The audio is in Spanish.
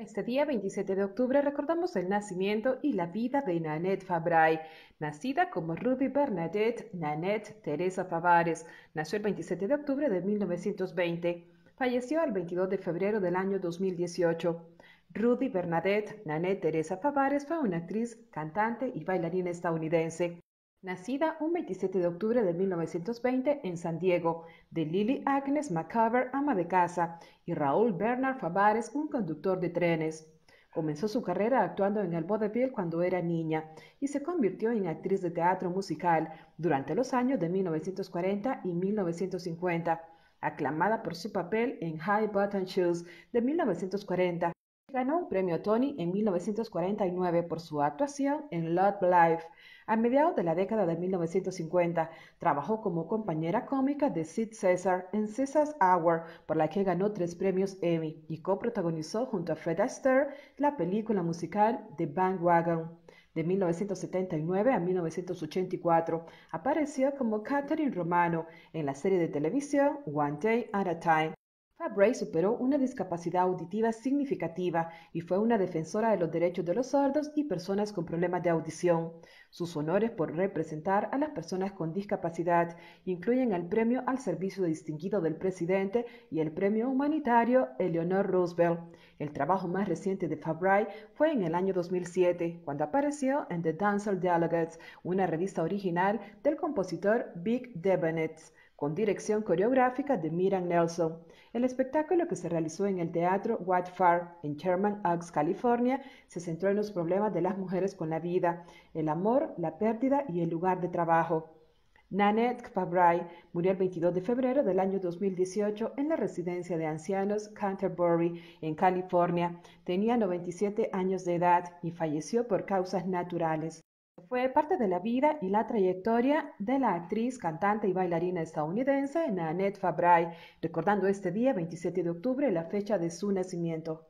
Este día 27 de octubre recordamos el nacimiento y la vida de Nanette Fabray, nacida como Ruby Bernadette Nanette Teresa Favares. Nació el 27 de octubre de 1920. Falleció el 22 de febrero del año 2018. Rudy Bernadette Nanette Teresa Favares fue una actriz, cantante y bailarina estadounidense. Nacida un 27 de octubre de 1920 en San Diego, de Lily Agnes McCover, ama de casa, y Raúl Bernard Favares, un conductor de trenes. Comenzó su carrera actuando en el vaudeville cuando era niña y se convirtió en actriz de teatro musical durante los años de 1940 y 1950, aclamada por su papel en High Button Shoes de 1940 Ganó un premio Tony en 1949 por su actuación en Love Life. A mediados de la década de 1950, trabajó como compañera cómica de Sid César en Caesar's Hour, por la que ganó tres premios Emmy y coprotagonizó junto a Fred Astaire la película musical The Bandwagon. De 1979 a 1984 apareció como Catherine Romano en la serie de televisión One Day at a Time. Fabray superó una discapacidad auditiva significativa y fue una defensora de los derechos de los sordos y personas con problemas de audición. Sus honores por representar a las personas con discapacidad incluyen el Premio al Servicio Distinguido del Presidente y el Premio Humanitario Eleanor Roosevelt. El trabajo más reciente de Fabray fue en el año 2007, cuando apareció en The Dancer Delegates, una revista original del compositor Big Debenets con dirección coreográfica de Miran Nelson. El espectáculo que se realizó en el Teatro White Far en Sherman Oaks, California, se centró en los problemas de las mujeres con la vida, el amor, la pérdida y el lugar de trabajo. Nanette Kpabrai murió el 22 de febrero del año 2018 en la residencia de ancianos Canterbury, en California. Tenía 97 años de edad y falleció por causas naturales. Fue parte de la vida y la trayectoria de la actriz, cantante y bailarina estadounidense Nanette Fabray, recordando este día, 27 de octubre, la fecha de su nacimiento.